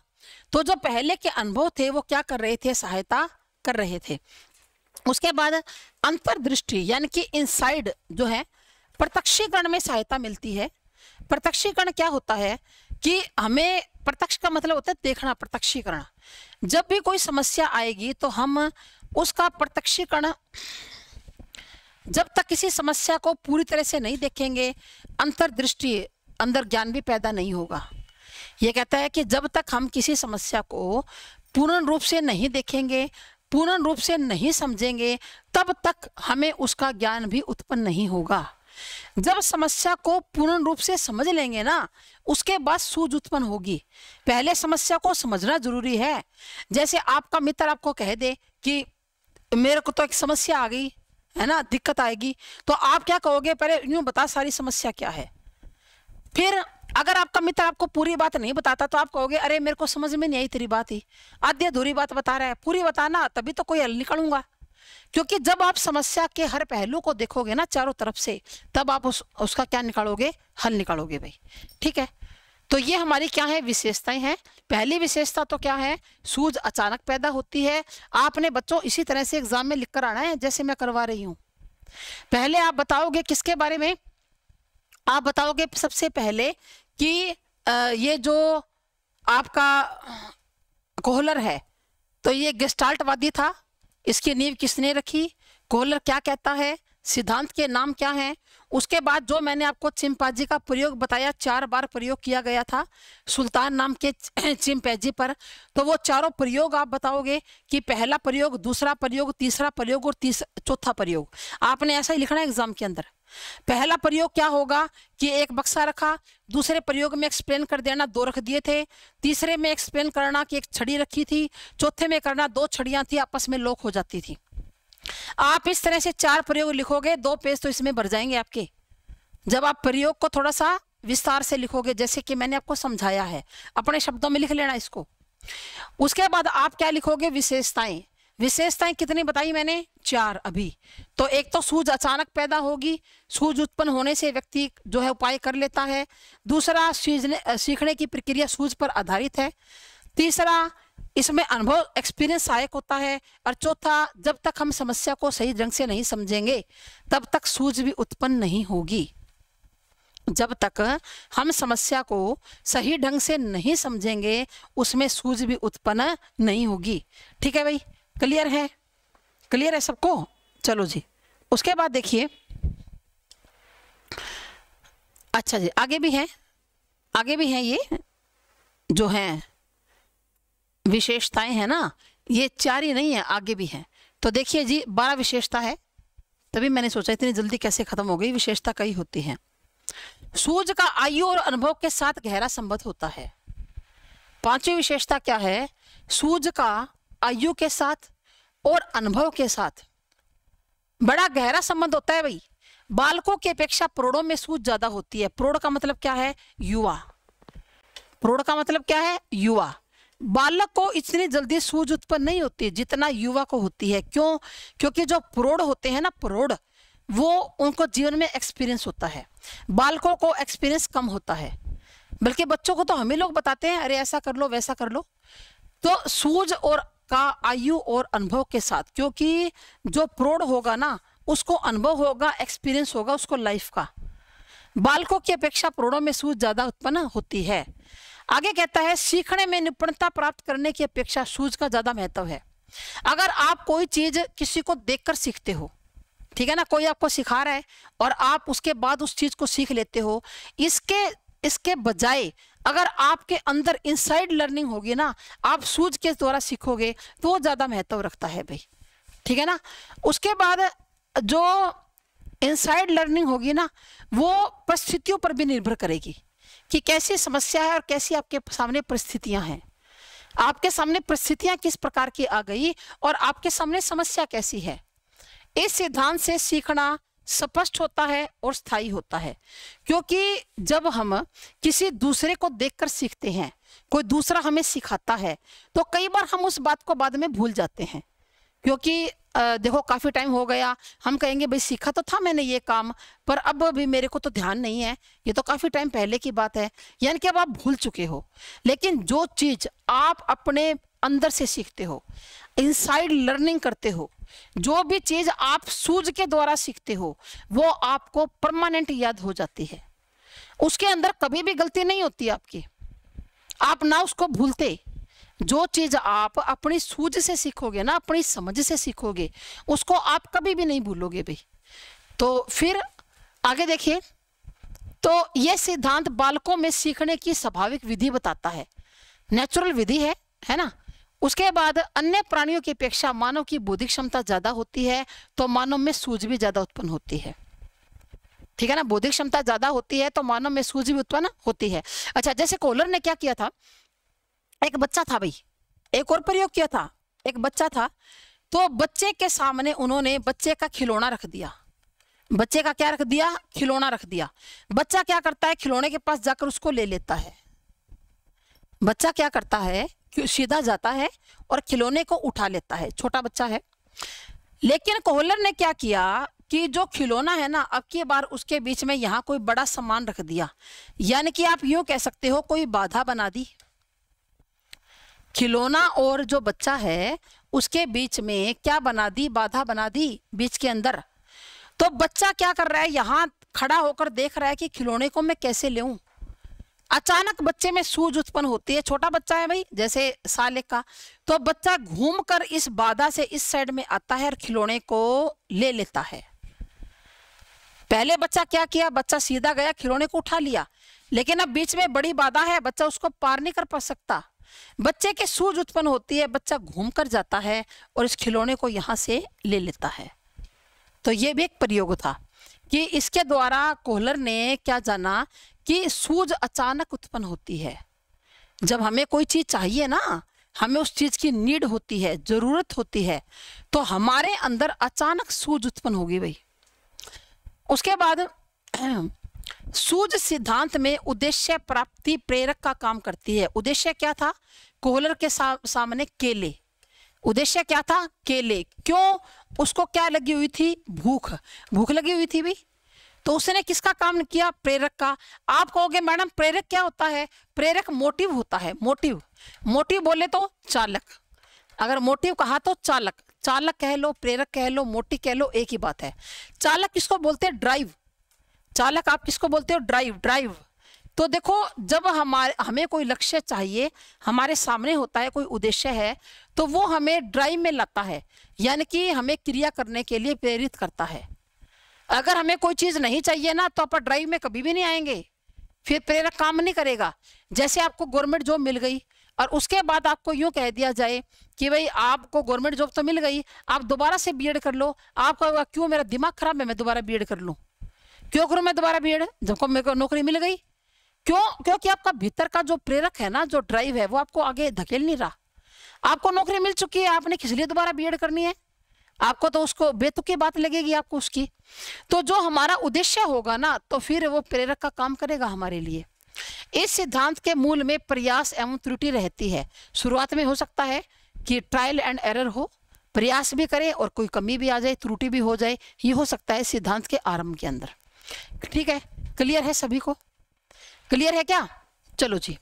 तो जो पहले के अनुभव थे वो क्या कर रहे थे सहायता कर रहे थे उसके बाद अंतर्दृष्टि यानी कि इनसाइड जो है प्रत्यक्षीकरण में सहायता मिलती है प्रत्यक्षीकरण क्या होता है कि हमें प्रत्यक्ष का मतलब होता है देखना प्रत्यक्षीकरण जब भी कोई समस्या आएगी तो हम उसका प्रत्यक्षीकरण जब तक किसी समस्या को पूरी तरह से नहीं देखेंगे अंतर्दृष्टि अंदर ज्ञान भी पैदा नहीं होगा ये कहता है कि जब तक हम किसी समस्या को पूर्ण रूप से नहीं देखेंगे पूर्ण रूप से नहीं समझेंगे तब तक हमें उसका ज्ञान भी उत्पन्न नहीं होगा जब समस्या को पूर्ण रूप से समझ लेंगे ना उसके बाद सूझ उत्पन्न होगी पहले समस्या को समझना जरूरी है जैसे आपका मित्र आपको कह दे कि मेरे को तो एक समस्या आ गई है ना दिक्कत आएगी तो आप क्या कहोगे पहले यूं बता सारी समस्या क्या है फिर अगर आपका मित्र आपको पूरी बात नहीं बताता तो आप कहोगे अरे मेरे को समझ में नहीं आई तेरी बात ही आधी अधूरी बात बता रहा है पूरी बताना तभी तो कोई हल निकलूंगा क्योंकि जब आप समस्या के हर पहलू को देखोगे ना चारों तरफ से तब आप उस उसका क्या निकालोगे हल निकालोगे भाई ठीक है तो ये हमारी क्या है विशेषताएं हैं पहली विशेषता तो क्या है सूज अचानक पैदा होती है आपने बच्चों इसी तरह से एग्जाम में लिख कर आना है जैसे मैं करवा रही हूँ पहले आप बताओगे किसके बारे में आप बताओगे सबसे पहले कि ये जो आपका कोहलर है तो ये गेस्टाल्टवादी था इसकी नींव किसने रखी कोहलर क्या कहता है सिद्धांत के नाम क्या हैं उसके बाद जो मैंने आपको चिमपाजी का प्रयोग बताया चार बार प्रयोग किया गया था सुल्तान नाम के चिमपैजी पर तो वो चारों प्रयोग आप बताओगे कि पहला प्रयोग दूसरा प्रयोग तीसरा प्रयोग और तीस चौथा प्रयोग आपने ऐसा ही लिखना है एग्जाम के अंदर पहला प्रयोग क्या होगा कि एक बक्सा रखा दूसरे प्रयोग में एक्सप्लेन कर देना दो रख दिए थे तीसरे में एक्सप्लेन करना कि एक छड़ी रखी थी चौथे में करना दो छड़ियाँ थी आपस में लोक हो जाती थी आप इस तरह से चार प्रयोग लिखोगे दो पेज तो इसमें भर जाएंगे आपके जब आप प्रयोग को थोड़ा सा विस्तार से लिखोगे जैसे कि मैंने आपको समझाया है अपने शब्दों में लिख लेना इसको उसके बाद आप क्या लिखोगे विशेषताएं विशेषताएं कितनी बताई मैंने चार अभी तो एक तो सूझ अचानक पैदा होगी सूझ उत्पन्न होने से व्यक्ति जो है उपाय कर लेता है दूसरा सीखने सीखने की प्रक्रिया सूझ पर आधारित है तीसरा इसमें अनुभव एक्सपीरियंस सहायक होता है और चौथा जब तक हम समस्या को सही ढंग से नहीं समझेंगे तब तक सूझ भी उत्पन्न नहीं होगी जब तक हम समस्या को सही ढंग से नहीं समझेंगे उसमें सूझ भी उत्पन्न नहीं होगी ठीक है भाई क्लियर है क्लियर है सबको चलो जी उसके बाद देखिए अच्छा जी आगे भी है आगे भी है ये जो हैं विशेषताएं हैं ना ये चार ही नहीं है आगे भी हैं तो देखिए जी बारह विशेषता है तभी मैंने सोचा इतनी जल्दी कैसे खत्म हो गई विशेषता कई होती है सूर्य का आयु और अनुभव के साथ गहरा संबंध होता है पांचवी विशेषता क्या है सूर्य का आयु के साथ और अनुभव के साथ बड़ा गहरा संबंध होता है भाई बालकों की अपेक्षा प्रौढ़ों में सूझ ज्यादा होती है प्रौढ़ का मतलब क्या है युवा प्रौढ़ का मतलब क्या है युवा बालक को इतनी जल्दी सूझ उत्पन्न नहीं होती जितना युवा को होती है क्यों क्योंकि जो प्रौढ़ होते हैं ना प्रौढ़ वो उनको जीवन में एक्सपीरियंस होता है बालकों को एक्सपीरियंस कम होता है बल्कि बच्चों को तो हमें लोग बताते हैं अरे ऐसा कर लो वैसा कर लो तो सूझ और का आयु और अनुभव के साथ क्योंकि जो प्रौढ़ होगा ना उसको अनुभव होगा एक्सपीरियंस होगा उसको लाइफ का बालकों की अपेक्षा प्रौढ़ों में सूझ ज़्यादा उत्पन्न होती है आगे कहता है सीखने में निपुणता प्राप्त करने की अपेक्षा सूझ का ज़्यादा महत्व है अगर आप कोई चीज़ किसी को देखकर सीखते हो ठीक है ना कोई आपको सिखा रहा है और आप उसके बाद उस चीज़ को सीख लेते हो इसके इसके बजाय अगर आपके अंदर इनसाइड लर्निंग होगी ना आप सूझ के द्वारा सीखोगे तो वो ज़्यादा महत्व रखता है भाई ठीक है ना उसके बाद जो इनसाइड लर्निंग होगी ना वो परिस्थितियों पर भी निर्भर करेगी कि कैसी समस्या है और कैसी आपके सामने परिस्थितियां हैं आपके सामने परिस्थितियां किस प्रकार की आ गई और आपके सामने समस्या कैसी है इस सिद्धांत से सीखना स्पष्ट होता है और स्थायी होता है क्योंकि जब हम किसी दूसरे को देखकर सीखते हैं कोई दूसरा हमें सिखाता है तो कई बार हम उस बात को बाद में भूल जाते हैं क्योंकि देखो काफ़ी टाइम हो गया हम कहेंगे भाई सीखा तो था मैंने ये काम पर अब भी मेरे को तो ध्यान नहीं है ये तो काफ़ी टाइम पहले की बात है यानी कि अब आप भूल चुके हो लेकिन जो चीज़ आप अपने अंदर से सीखते हो इनसाइड लर्निंग करते हो जो भी चीज़ आप सूझ के द्वारा सीखते हो वो आपको परमानेंट याद हो जाती है उसके अंदर कभी भी गलती नहीं होती आपकी आप ना उसको भूलते जो चीज़ आप अपनी सूझ से सीखोगे ना अपनी समझ से सीखोगे उसको आप कभी भी नहीं भूलोगे भाई तो फिर आगे देखिए तो यह सिद्धांत बालकों में सीखने की स्वाभाविक विधि बताता है नेचुरल विधि है है ना उसके बाद अन्य प्राणियों की अपेक्षा मानव की बौद्धिक क्षमता ज़्यादा होती है तो मानव में सूझ भी ज़्यादा उत्पन्न होती है ठीक है ना बौद्धिक क्षमता ज़्यादा होती है तो मानव में सूझ भी उत्पन्न होती है अच्छा जैसे कोलर ने क्या किया था एक बच्चा था भाई एक और प्रयोग किया था एक बच्चा था तो बच्चे के सामने उन्होंने बच्चे का खिलौना रख दिया बच्चे का क्या रख दिया खिलौना रख दिया बच्चा क्या करता है खिलौने के पास जाकर उसको ले लेता है बच्चा क्या करता है सीधा जाता है और खिलौने को उठा लेता है छोटा बच्चा है लेकिन कोहलर ने क्या किया कि जो खिलौना है ना अब की बार उसके बीच में यहाँ कोई बड़ा सामान रख दिया यानी कि आप यूं कह सकते हो कोई बाधा बना दी खिलौना और जो बच्चा है उसके बीच में क्या बना दी बाधा बना दी बीच के अंदर तो बच्चा क्या कर रहा है यहाँ खड़ा होकर देख रहा है कि खिलौने को मैं कैसे लेऊं अचानक बच्चे में सूझ उत्पन्न होती है छोटा बच्चा है भाई जैसे साले का तो बच्चा घूम कर इस बाधा से इस साइड में आता है और खिलौने को ले लेता है पहले बच्चा क्या किया बच्चा सीधा गया खिलौने को उठा लिया लेकिन अब बीच में बड़ी बाधा है बच्चा उसको पार नहीं कर पा सकता बच्चे के सूझ उत्पन्न होती है बच्चा घूम कर जाता है और इस खिलौने को यहाँ से ले लेता है तो ये भी एक प्रयोग था कि इसके द्वारा कोहलर ने क्या जाना कि सूझ अचानक उत्पन्न होती है जब हमें कोई चीज़ चाहिए ना हमें उस चीज़ की नीड होती है ज़रूरत होती है तो हमारे अंदर अचानक सूझ उत्पन्न होगी भाई उसके बाद सूज सिद्धांत में उद्देश्य प्राप्ति प्रेरक का काम करती है उद्देश्य क्या था कोहलर के सा, सामने केले उद्देश्य क्या था केले क्यों उसको क्या लगी हुई थी भूख भूख लगी हुई थी भी तो उसने किसका काम किया प्रेरक का आप कहोगे मैडम प्रेरक क्या होता है प्रेरक मोटिव होता है मोटिव मोटिव बोले तो चालक अगर मोटिव कहा तो चालक चालक कह लो प्रेरक कह लो मोटिव कह लो एक ही बात है चालक किसको बोलते हैं ड्राइव चालक आप किसको बोलते हो ड्राइव ड्राइव तो देखो जब हमारे हमें कोई लक्ष्य चाहिए हमारे सामने होता है कोई उद्देश्य है तो वो हमें ड्राइव में लाता है यानी कि हमें क्रिया करने के लिए प्रेरित करता है अगर हमें कोई चीज़ नहीं चाहिए ना तो आप ड्राइव में कभी भी नहीं आएंगे फिर प्रेरक काम नहीं करेगा जैसे आपको गवर्नमेंट जॉब मिल गई और उसके बाद आपको यूँ कह दिया जाए कि भाई आपको गवर्नमेंट जॉब तो मिल गई आप दोबारा से बीएड कर लो आपका क्यों मेरा दिमाग खराब है मैं दोबारा बीएड कर लूँ क्यों करूं मैं दोबारा बी एड जबको मेरे को नौकरी मिल गई क्यों क्योंकि आपका भीतर का जो प्रेरक है ना जो ड्राइव है वो आपको आगे धकेल नहीं रहा आपको नौकरी मिल चुकी है आपने किस लिए दोबारा बी करनी है आपको तो उसको बेतुकी बात लगेगी आपको उसकी तो जो हमारा उद्देश्य होगा ना तो फिर वो प्रेरक का काम करेगा हमारे लिए इस सिद्धांत के मूल में प्रयास एवं त्रुटि रहती है शुरुआत में हो सकता है कि ट्रायल एंड एरर हो प्रयास भी करें और कोई कमी भी आ जाए त्रुटि भी हो जाए ये हो सकता है सिद्धांत के आरंभ के अंदर ठीक है क्लियर है सभी को क्लियर है क्या चलो जी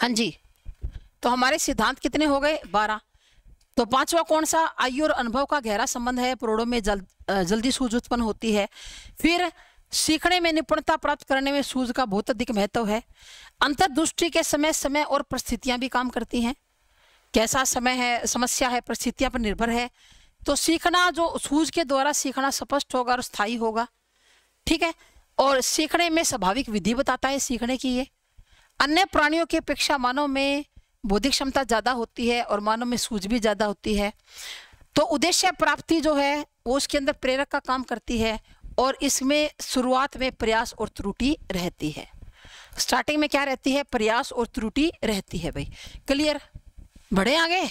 हाँ जी तो हमारे सिद्धांत कितने हो गए बारह तो पांचवा कौन सा आयु और अनुभव का गहरा संबंध है प्रोड़ों में जल, जल्दी सूझ उत्पन्न होती है फिर सीखने में निपुणता प्राप्त करने में सूझ का बहुत अधिक महत्व है अंतर्दृष्टि के समय समय और परिस्थितियां भी काम करती हैं कैसा समय है समस्या है परिस्थितियां पर निर्भर है तो सीखना जो सूझ के द्वारा सीखना स्पष्ट होगा और स्थायी होगा ठीक है और सीखने में स्वाभाविक विधि बताता है सीखने की ये अन्य प्राणियों की अपेक्षा मानव में बौद्धिक क्षमता ज़्यादा होती है और मानव में सूझ भी ज़्यादा होती है तो उद्देश्य प्राप्ति जो है वो उसके अंदर प्रेरक का काम करती है और इसमें शुरुआत में प्रयास और त्रुटि रहती है स्टार्टिंग में क्या रहती है प्रयास और त्रुटि रहती है भाई क्लियर बढ़े आगे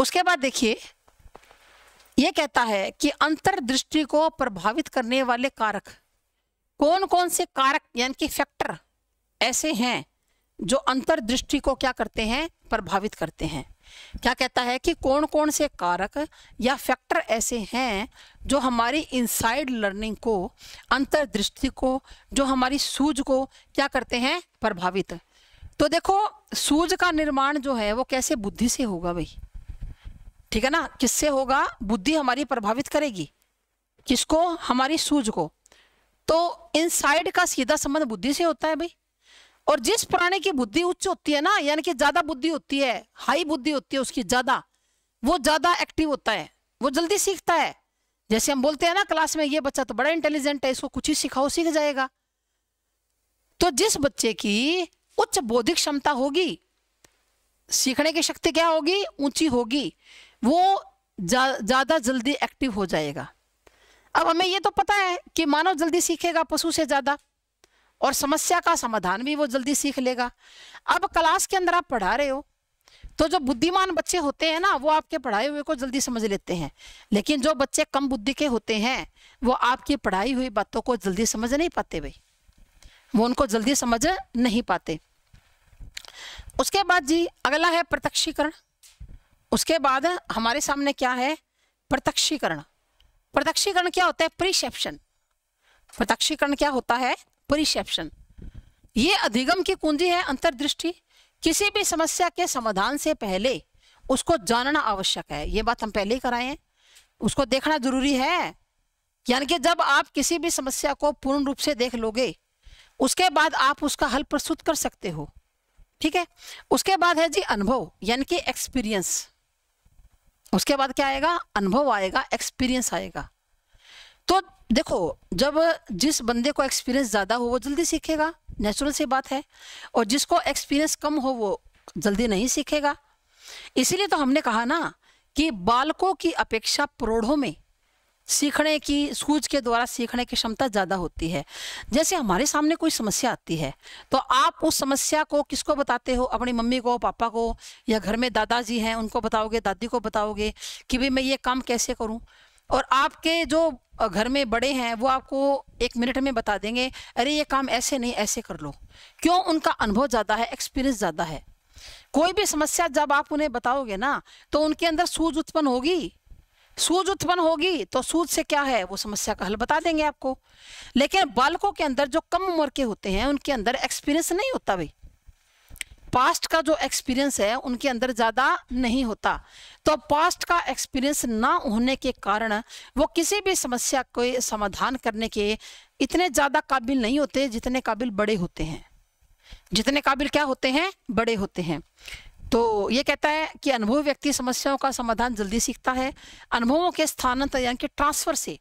उसके बाद देखिए ये कहता है कि अंतर्दृष्टि को प्रभावित करने वाले कारक कौन कौन से कारक यानी कि फैक्टर ऐसे हैं जो अंतर्दृष्टि को क्या करते हैं प्रभावित करते हैं क्या कहता है कि कौन कौन से कारक या फैक्टर ऐसे हैं जो हमारी इनसाइड लर्निंग को अंतर्दृष्टि को जो हमारी सूझ को क्या करते हैं प्रभावित तो देखो सूझ का निर्माण जो है वो कैसे बुद्धि से होगा भाई ठीक है ना किससे होगा बुद्धि हमारी प्रभावित करेगी किसको हमारी सूझ को तो इनसाइड का सीधा संबंध बुद्धि से होता है भाई और जिस प्राणी की बुद्धि उच्च होती है ना यानी कि ज्यादा बुद्धि होती है हाई बुद्धि होती है उसकी ज्यादा वो ज्यादा एक्टिव होता है वो जल्दी सीखता है जैसे हम बोलते हैं ना क्लास में ये बच्चा तो बड़ा इंटेलिजेंट है इसको कुछ ही सिखाओ सीख जाएगा तो जिस बच्चे की उच्च बौद्धिक क्षमता होगी सीखने की शक्ति क्या होगी ऊंची होगी वो ज़्यादा जा, जल्दी एक्टिव हो जाएगा अब हमें ये तो पता है कि मानव जल्दी सीखेगा पशु से ज़्यादा और समस्या का समाधान भी वो जल्दी सीख लेगा अब क्लास के अंदर आप पढ़ा रहे हो तो जो बुद्धिमान बच्चे होते हैं ना वो आपके पढ़ाए हुए को जल्दी समझ लेते हैं लेकिन जो बच्चे कम बुद्धि के होते हैं वो आपकी पढ़ाई हुई बातों को जल्दी समझ नहीं पाते भाई वो उनको जल्दी समझ नहीं पाते उसके बाद जी अगला है प्रत्यक्षीकरण उसके बाद हमारे सामने क्या है प्रत्यक्षीकरण प्रत्यक्षीकरण क्या होता है प्रिसेप्शन प्रत्यक्षीकरण क्या होता है प्रिसेप्शन ये अधिगम की कुंजी है अंतर्दृष्टि किसी भी समस्या के समाधान से पहले उसको जानना आवश्यक है ये बात हम पहले ही कराए हैं उसको देखना जरूरी है यानी कि जब आप किसी भी समस्या को पूर्ण रूप से देख लोगे उसके बाद आप उसका हल प्रस्तुत कर सकते हो ठीक है उसके बाद है जी अनुभव यानी कि एक्सपीरियंस उसके बाद क्या आएगा अनुभव आएगा एक्सपीरियंस आएगा तो देखो जब जिस बंदे को एक्सपीरियंस ज़्यादा हो वो जल्दी सीखेगा नेचुरल सी बात है और जिसको एक्सपीरियंस कम हो वो जल्दी नहीं सीखेगा इसीलिए तो हमने कहा ना कि बालकों की अपेक्षा प्रौढ़ों में सीखने की सूझ के द्वारा सीखने की क्षमता ज़्यादा होती है जैसे हमारे सामने कोई समस्या आती है तो आप उस समस्या को किसको बताते हो अपनी मम्मी को पापा को या घर में दादाजी हैं उनको बताओगे दादी को बताओगे कि भाई मैं ये काम कैसे करूँ और आपके जो घर में बड़े हैं वो आपको एक मिनट में बता देंगे अरे ये काम ऐसे नहीं ऐसे कर लो क्यों उनका अनुभव ज़्यादा है एक्सपीरियंस ज़्यादा है कोई भी समस्या जब आप उन्हें बताओगे ना तो उनके अंदर सूझ उत्पन्न होगी सूझ उत्पन्न होगी तो सूझ से क्या है वो समस्या का हल बता देंगे आपको लेकिन बालकों के अंदर जो कम उम्र के होते हैं उनके अंदर एक्सपीरियंस नहीं होता भाई पास्ट का जो एक्सपीरियंस है उनके अंदर ज़्यादा नहीं होता तो पास्ट का एक्सपीरियंस ना होने के कारण वो किसी भी समस्या को समाधान करने के इतने ज़्यादा काबिल नहीं होते जितने काबिल बड़े होते हैं जितने काबिल क्या होते हैं बड़े होते हैं तो ये कहता है कि अनुभव व्यक्ति समस्याओं का समाधान जल्दी सीखता है अनुभवों के स्थानांतर यानी कि ट्रांसफर से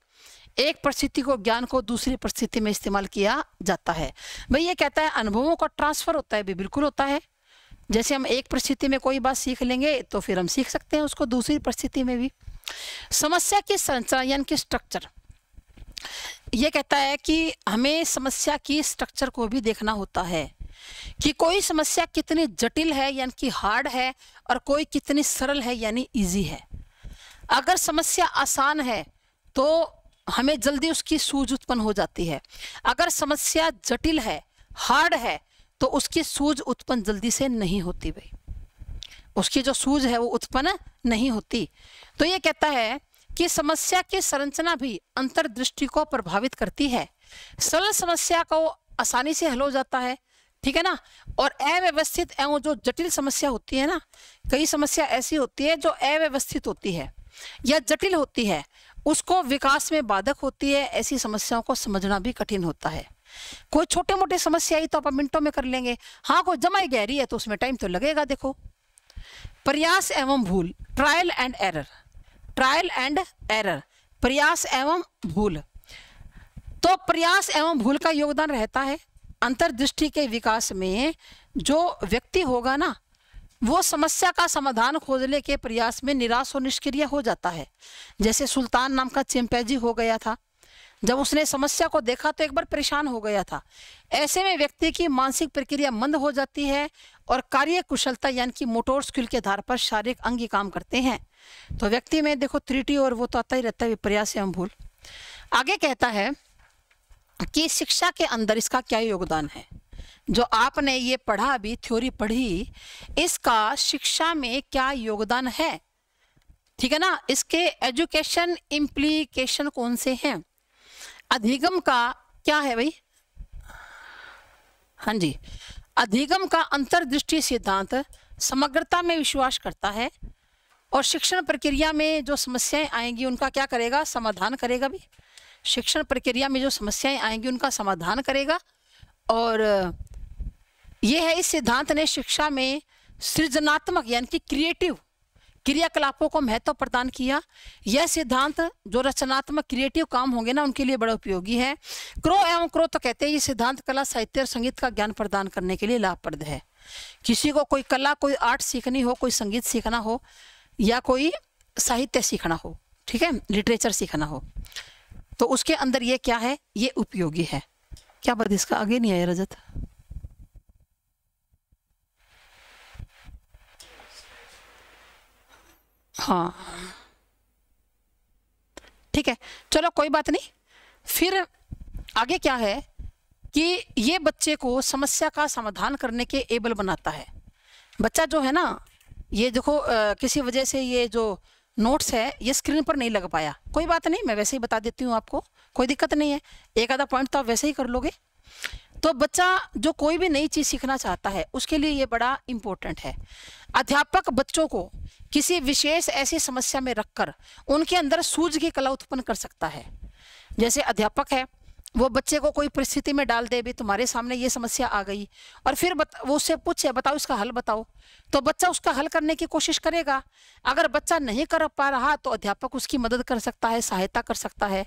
एक परिस्थिति को ज्ञान को दूसरी परिस्थिति में इस्तेमाल किया जाता है भाई ये कहता है अनुभवों का ट्रांसफर होता है भी बिल्कुल होता है जैसे हम एक परिस्थिति में कोई बात सीख लेंगे तो फिर हम सीख सकते हैं उसको दूसरी परिस्थिति में भी समस्या की संरचना यानी कि स्ट्रक्चर ये कहता है कि हमें समस्या की स्ट्रक्चर को भी देखना होता है कि कोई समस्या कितनी जटिल है यानी कि हार्ड है और कोई कितनी सरल है यानी इजी है अगर समस्या आसान है तो हमें जल्दी उसकी सूझ उत्पन्न हो जाती है अगर समस्या जटिल है हार्ड है तो उसकी सूझ उत्पन्न जल्दी से नहीं होती भाई उसकी जो सूझ है वो उत्पन्न नहीं होती तो ये कहता है कि समस्या की संरचना भी अंतर्दृष्टि को प्रभावित करती है सरल समस्या को आसानी से हल हो जाता है ठीक है ना और अव्यवस्थित एवं जो जटिल समस्या होती है ना कई समस्या ऐसी होती है जो अव्यवस्थित होती है या जटिल होती है उसको विकास में बाधक होती है ऐसी समस्याओं को समझना भी कठिन होता है कोई छोटे मोटे समस्या ही तो आप मिनटों में कर लेंगे हाँ कोई जमाई गहरी है तो उसमें टाइम तो लगेगा देखो प्रयास एवं भूल trial and error trial and error प्रयास एवं भूल तो प्रयास एवं भूल का योगदान रहता है अंतर्दृष्टि के विकास में जो व्यक्ति होगा ना वो समस्या का समाधान खोजने के प्रयास में निराश और निष्क्रिय हो जाता है जैसे सुल्तान नाम का चिंपैजी हो गया था जब उसने समस्या को देखा तो एक बार परेशान हो गया था ऐसे में व्यक्ति की मानसिक प्रक्रिया मंद हो जाती है और कार्य कुशलता यानी कि मोटोर स्किल के आधार पर शारीरिक अंग ही काम करते हैं तो व्यक्ति में देखो त्रिटी और वो तो आता ही रहता है प्रयास एवं भूल आगे कहता है कि शिक्षा के अंदर इसका क्या योगदान है जो आपने ये पढ़ा अभी थ्योरी पढ़ी इसका शिक्षा में क्या योगदान है ठीक है ना इसके एजुकेशन इम्प्लीकेशन कौन से हैं अधिगम का क्या है भाई हाँ जी अधिगम का अंतर्दृष्टि सिद्धांत समग्रता में विश्वास करता है और शिक्षण प्रक्रिया में जो समस्याएं आएंगी उनका क्या करेगा समाधान करेगा भी शिक्षण प्रक्रिया में जो समस्याएं आएंगी उनका समाधान करेगा और यह है इस सिद्धांत ने शिक्षा में सृजनात्मक यानी कि क्रिएटिव क्रियाकलापों को महत्व प्रदान किया यह सिद्धांत जो रचनात्मक क्रिएटिव काम होंगे ना उनके लिए बड़ा उपयोगी है क्रो एवं क्रो तो कहते हैं ये सिद्धांत कला साहित्य और संगीत का ज्ञान प्रदान करने के लिए लाभप्रद है किसी को कोई कला कोई आर्ट सीखनी हो कोई संगीत सीखना हो या कोई साहित्य सीखना हो ठीक है लिटरेचर सीखना हो तो उसके अंदर ये क्या है ये उपयोगी है क्या बात इसका आगे नहीं आया रजत हाँ ठीक है चलो कोई बात नहीं फिर आगे क्या है कि ये बच्चे को समस्या का समाधान करने के एबल बनाता है बच्चा जो है ना ये देखो किसी वजह से ये जो नोट्स है ये स्क्रीन पर नहीं लग पाया कोई बात नहीं मैं वैसे ही बता देती हूँ आपको कोई दिक्कत नहीं है एक आधा पॉइंट तो आप वैसे ही कर लोगे तो बच्चा जो कोई भी नई चीज़ सीखना चाहता है उसके लिए ये बड़ा इम्पोर्टेंट है अध्यापक बच्चों को किसी विशेष ऐसी समस्या में रखकर उनके अंदर सूझ की कला उत्पन्न कर सकता है जैसे अध्यापक है वो बच्चे को कोई परिस्थिति में डाल दे भी तुम्हारे सामने ये समस्या आ गई और फिर बत, वो उससे पूछे बताओ इसका हल बताओ तो बच्चा उसका हल करने की कोशिश करेगा अगर बच्चा नहीं कर पा रहा तो अध्यापक उसकी मदद कर सकता है सहायता कर सकता है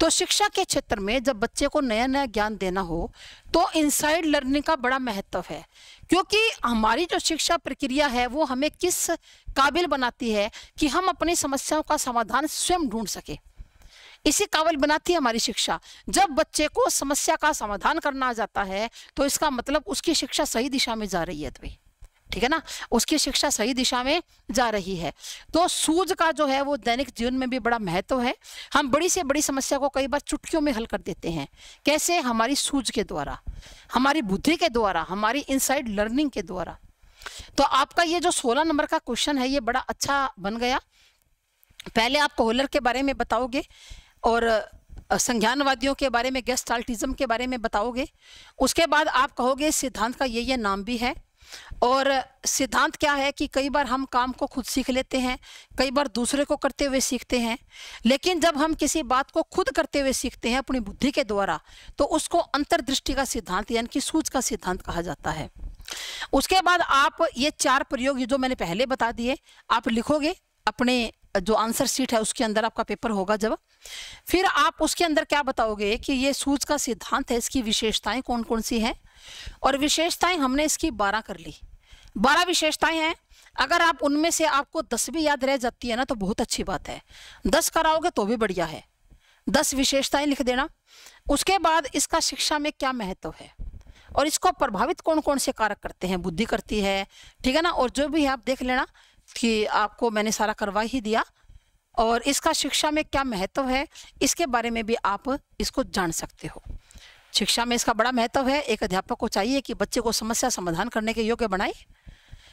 तो शिक्षा के क्षेत्र में जब बच्चे को नया नया ज्ञान देना हो तो इनसाइड लर्निंग का बड़ा महत्व है क्योंकि हमारी जो शिक्षा प्रक्रिया है वो हमें किस काबिल बनाती है कि हम अपनी समस्याओं का समाधान स्वयं ढूंढ सकें इसी काबिल बनाती है हमारी शिक्षा जब बच्चे को समस्या का समाधान करना आ जाता है तो इसका मतलब उसकी शिक्षा सही दिशा में जा रही है तो ठीक है ना उसकी शिक्षा सही दिशा में जा रही है तो सूझ का जो है वो दैनिक जीवन में भी बड़ा महत्व है हम बड़ी से बड़ी समस्या को कई बार चुटकियों में हल कर देते हैं कैसे हमारी सूझ के द्वारा हमारी बुद्धि के द्वारा हमारी इनसाइड लर्निंग के द्वारा तो आपका ये जो सोलह नंबर का क्वेश्चन है ये बड़ा अच्छा बन गया पहले आप कोहलर के बारे में बताओगे और संज्ञानवादियों के बारे में गेस्टाल्टिज्म के बारे में बताओगे उसके बाद आप कहोगे सिद्धांत का ये ये नाम भी है और सिद्धांत क्या है कि कई बार हम काम को खुद सीख लेते हैं कई बार दूसरे को करते हुए सीखते हैं लेकिन जब हम किसी बात को खुद करते हुए सीखते हैं अपनी बुद्धि के द्वारा तो उसको अंतर्दृष्टि का सिद्धांत यानी कि सूच का सिद्धांत कहा जाता है उसके बाद आप ये चार प्रयोग जो मैंने पहले बता दिए आप लिखोगे अपने जो आंसर सीट है उसके अंदर आपका पेपर होगा जब फिर आप उसके अंदर क्या बताओगे कि ये सूज का सिद्धांत है इसकी विशेषताएं कौन कौन सी हैं और विशेषताएं हमने इसकी बारह कर ली बारह विशेषताएं हैं अगर आप उनमें से आपको दस भी याद रह जाती है ना तो बहुत अच्छी बात है दस कराओगे तो भी बढ़िया है दस विशेषताएं लिख देना उसके बाद इसका शिक्षा में क्या महत्व है और इसको प्रभावित कौन कौन से कारक करते हैं बुद्धि करती है ठीक है ना और जो भी है आप देख लेना कि आपको मैंने सारा करवा ही दिया और इसका शिक्षा में क्या महत्व है इसके बारे में भी आप इसको जान सकते हो शिक्षा में इसका बड़ा महत्व है एक अध्यापक को चाहिए कि बच्चे को समस्या समाधान करने के योग्य बनाए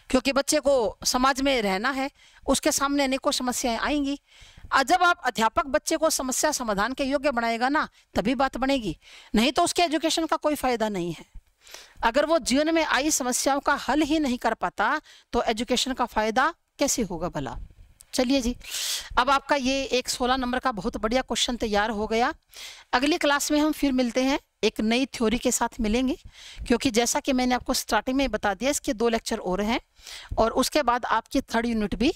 क्योंकि बच्चे को समाज में रहना है उसके सामने अनेकों समस्याएं आएंगी जब आप अध्यापक बच्चे को समस्या समाधान के योग्य बनाएगा ना तभी बात बनेगी नहीं तो उसके एजुकेशन का कोई फायदा नहीं है अगर वो जीवन में आई समस्याओं का हल ही नहीं कर पाता तो एजुकेशन का फायदा कैसे होगा भला चलिए जी अब आपका ये एक सोलह नंबर का बहुत बढ़िया क्वेश्चन तैयार हो गया अगली क्लास में हम फिर मिलते हैं एक नई थ्योरी के साथ मिलेंगे क्योंकि जैसा कि मैंने आपको स्टार्टिंग में बता दिया इसके दो लेक्चर और हैं और उसके बाद आपकी थर्ड यूनिट भी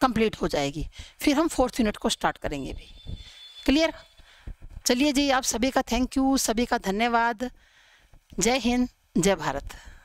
कंप्लीट हो जाएगी फिर हम फोर्थ यूनिट को स्टार्ट करेंगे भी क्लियर चलिए जी आप सभी का थैंक यू सभी का धन्यवाद जय हिंद जय भारत